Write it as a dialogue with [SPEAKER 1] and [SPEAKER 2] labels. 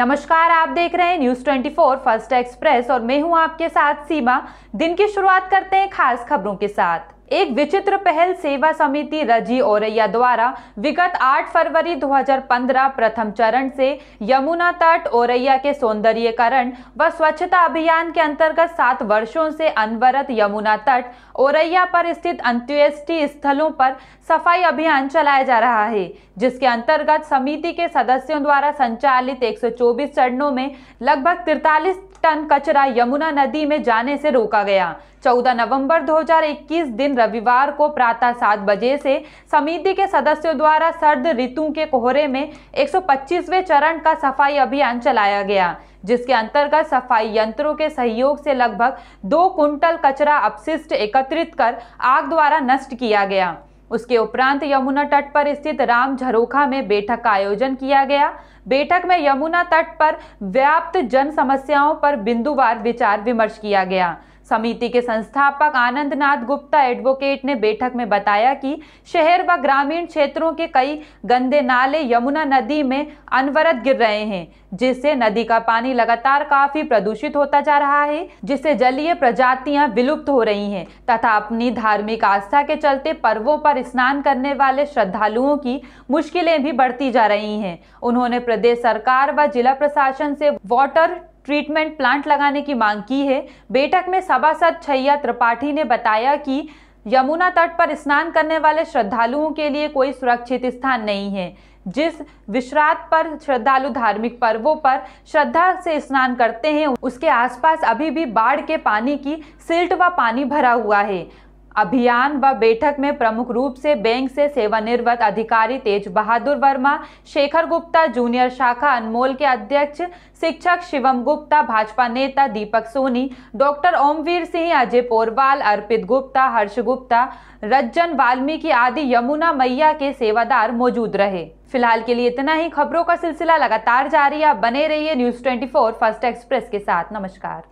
[SPEAKER 1] नमस्कार आप देख रहे हैं न्यूज 24 फर्स्ट एक्सप्रेस और मैं हूं आपके साथ सीमा दिन की शुरुआत करते हैं खास खबरों के साथ एक विचित्र पहल सेवा समिति रजी औरैया द्वारा विगत 8 फरवरी 2015 प्रथम चरण से यमुना तट औरैया के सौंदर्यकरण व स्वच्छता अभियान के अंतर्गत सात वर्षों से अनवरत यमुना तट औरैया पर स्थित अंत्येष्टि स्थलों पर सफाई अभियान चलाया जा रहा है जिसके अंतर्गत समिति के सदस्यों द्वारा संचालित एक चरणों में लगभग तिरतालीस टन कचरा यमुना नदी में जाने से रोका गया 14 नवंबर 2021 दिन रविवार को प्रातः सात बजे से समिति के सदस्यों द्वारा सर्द ऋतु के कोहरे में 125वें चरण का सफाई अभियान चलाया गया जिसके अंतर्गत सफाई यंत्रों के सहयोग से लगभग दो कुंटल कचरा अपशिष्ट एकत्रित कर आग द्वारा नष्ट किया गया उसके उपरांत यमुना तट पर स्थित राम झरोखा में बैठक का आयोजन किया गया बैठक में यमुना तट पर व्याप्त जन समस्याओं पर बिंदुवार विचार विमर्श किया गया समिति के संस्थापक आनंदनाथ गुप्ता एडवोकेट ने बैठक में बताया कि शहर व ग्रामीण क्षेत्रों के कई गंदे नाले यमुना नदी में अनवरत गिर रहे हैं जिससे नदी का पानी लगातार काफी प्रदूषित होता जा रहा है जिससे जलीय प्रजातियां विलुप्त हो रही हैं तथा अपनी धार्मिक आस्था के चलते पर्वों पर स्नान करने वाले श्रद्धालुओं की मुश्किलें भी बढ़ती जा रही हैं उन्होंने प्रदेश सरकार व जिला प्रशासन से वाटर ट्रीटमेंट प्लांट लगाने की मांग की है बैठक में सभासद छैया त्रिपाठी ने बताया कि यमुना तट पर स्नान करने वाले श्रद्धालुओं के लिए कोई सुरक्षित स्थान नहीं है जिस विश्रात पर श्रद्धालु धार्मिक पर्वों पर श्रद्धा से स्नान करते हैं उसके आसपास अभी भी बाढ़ के पानी की सिल्ट व पानी भरा हुआ है अभियान व बैठक में प्रमुख रूप से बैंक से सेवानिवृत्त अधिकारी तेज बहादुर वर्मा शेखर गुप्ता जूनियर शाखा अनमोल के अध्यक्ष शिक्षक शिवम गुप्ता भाजपा नेता दीपक सोनी डॉक्टर ओमवीर सिंह अजय पोरवाल अर्पित गुप्ता हर्ष गुप्ता रज्जन वाल्मीकि आदि यमुना मैया के सेवादार मौजूद रहे फिलहाल के लिए इतना ही खबरों का सिलसिला लगातार जारी आप बने रहिए न्यूज ट्वेंटी फर्स्ट एक्सप्रेस के साथ नमस्कार